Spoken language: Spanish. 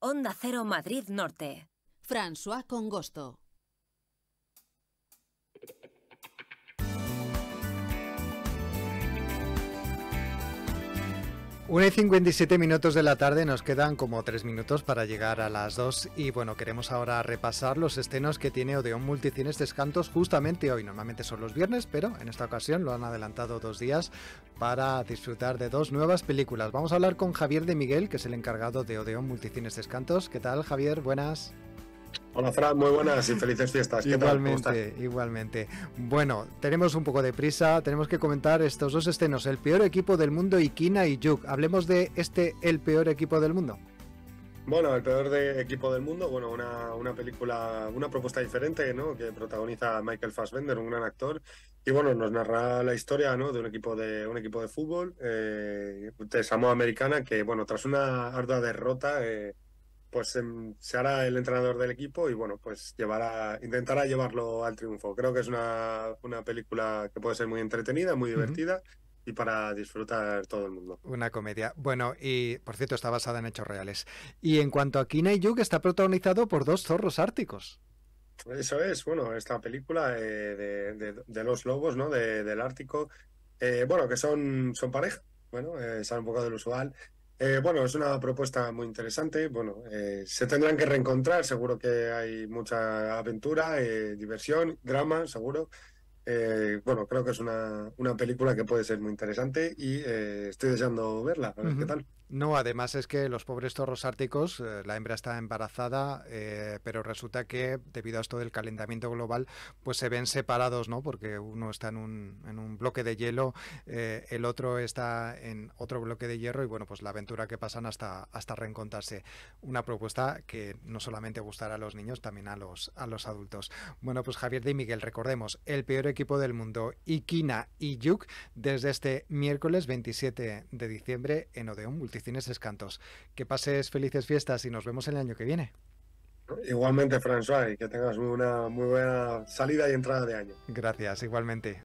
Onda Cero Madrid Norte. François Congosto. 1 y 57 minutos de la tarde, nos quedan como 3 minutos para llegar a las 2 y bueno, queremos ahora repasar los estrenos que tiene Odeón Multicines Descantos justamente hoy. Normalmente son los viernes, pero en esta ocasión lo han adelantado dos días para disfrutar de dos nuevas películas. Vamos a hablar con Javier de Miguel, que es el encargado de Odeón Multicines Descantos. ¿Qué tal Javier? Buenas. Hola Fran, muy buenas y felices fiestas. ¿Qué igualmente, igualmente. Bueno, tenemos un poco de prisa, tenemos que comentar estos dos escenos, el peor equipo del mundo y Kina y Yuk. Hablemos de este, el peor equipo del mundo. Bueno, el peor de equipo del mundo, bueno, una, una, película, una propuesta diferente, ¿no? Que protagoniza Michael Fassbender, un gran actor, y bueno, nos narra la historia, ¿no? De un equipo de un equipo de fútbol eh, de Samoa Americana que, bueno, tras una ardua derrota eh, pues em, se hará el entrenador del equipo y bueno, pues llevará, intentará llevarlo al triunfo. Creo que es una, una película que puede ser muy entretenida, muy divertida. Y para disfrutar todo el mundo. Una comedia. Bueno, y por cierto, está basada en hechos reales. Y en cuanto a Kina y Yuk, está protagonizado por dos zorros árticos. Eso es, bueno, esta película eh, de, los lobos, ¿no? del Ártico. Eh, bueno, que son, son pareja, bueno, eh, sale un poco del usual. Eh, bueno, es una propuesta muy interesante. Bueno, eh, se tendrán que reencontrar. Seguro que hay mucha aventura, eh, diversión, drama, seguro. Eh, bueno, creo que es una, película que puede ser muy interesante y eh, estoy deseando verla, a qué tal. No, además es que los pobres torros árticos, eh, la hembra está embarazada, pero resulta que debido a esto del calentamiento global, pues se ven separados, ¿no? Porque uno está en un, bloque de hielo, el otro está en otro bloque de hierro y bueno, pues la aventura que pasan hasta, hasta reencontrarse. Una propuesta que no solamente gustará a los niños, también a los, a los adultos. Bueno, pues Javier de Miguel, recordemos, el peor equipo del mundo Ikina y Yuk desde este miércoles 27 de diciembre en Odeón Multicines Escantos. Que pases felices fiestas y nos vemos el año que viene. Igualmente, François, que tengas una muy buena salida y entrada de año. Gracias, igualmente.